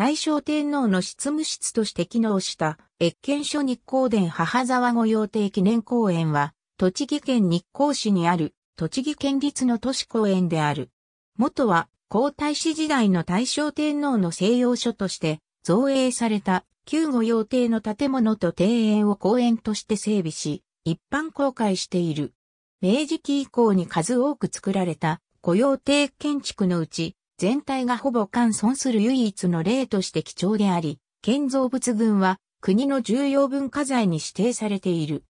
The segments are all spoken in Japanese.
大正天皇の執務室として機能した、越見所日光殿母沢御用邸記念公園は、栃木県日光市にある、栃木県立の都市公園である。元は、皇太子時代の大正天皇の西洋書として、造営された、旧御用邸の建物と庭園を公園として整備し、一般公開している。明治期以降に数多く作られた、御用邸建築のうち、全体がほぼ乾損する唯一の例として貴重であり、建造物群は国の重要文化財に指定されている。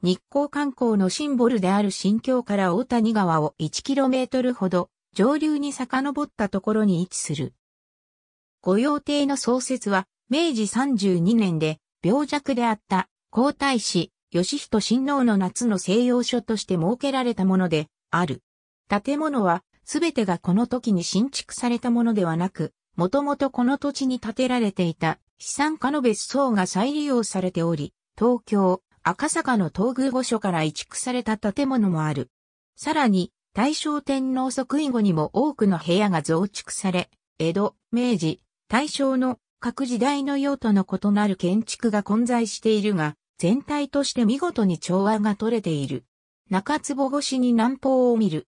日光観光のシンボルである新京から大谷川を 1km ほど上流に遡ったところに位置する。御用邸の創設は明治32年で病弱であった皇太子義人親王の夏の西洋書として設けられたものである。建物はすべてがこの時に新築されたものではなく、もともとこの土地に建てられていた資産家の別荘が再利用されており、東京、赤坂の東宮御所から移築された建物もある。さらに、大正天皇即位後にも多くの部屋が増築され、江戸、明治、大正の各時代の用途の異なる建築が混在しているが、全体として見事に調和が取れている。中壺越しに南方を見る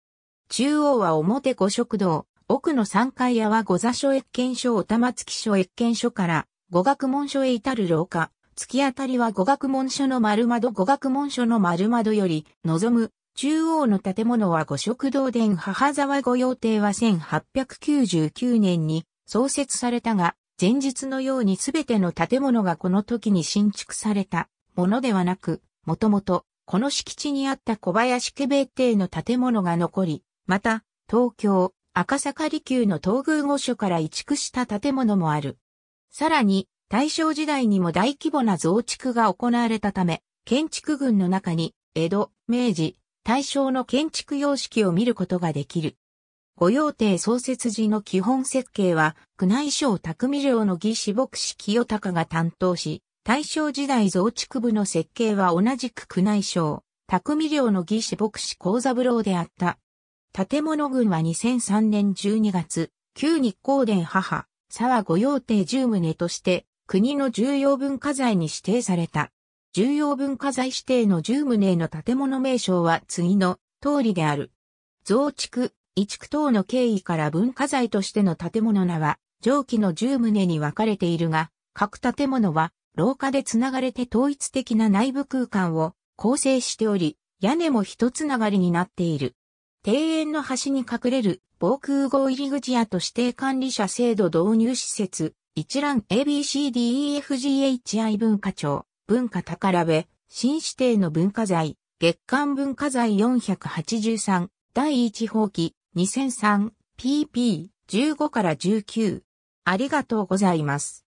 中央は表御食堂、奥の三階屋は御座所越見所お玉月所越見所から御学門所へ至る廊下、突き当たりは御学門所の丸窓御学門所の丸窓より望む中央の建物は御食堂殿母沢御用邸は1899年に創設されたが、前日のようにすべての建物がこの時に新築されたものではなく、もともとこの敷地にあった小林家米邸の建物が残り、また、東京、赤坂離宮の東宮御所から移築した建物もある。さらに、大正時代にも大規模な増築が行われたため、建築群の中に、江戸、明治、大正の建築様式を見ることができる。御用邸創設時の基本設計は、宮内省匠寮の義士牧師清高が担当し、大正時代増築部の設計は同じく宮内省、匠寮の義士牧師幸三郎であった。建物群は2003年12月、旧日光殿母、沢御用邸10棟として、国の重要文化財に指定された。重要文化財指定の10棟の建物名称は次の通りである。増築、移築等の経緯から文化財としての建物名は、上記の10棟に分かれているが、各建物は廊下でつながれて統一的な内部空間を構成しており、屋根も一つながりになっている。庭園の端に隠れる防空壕入り口やと指定管理者制度導入施設、一覧 ABCDEFGHI 文化庁、文化宝部、新指定の文化財、月間文化財483、第1法規 2003PP15 から19。ありがとうございます。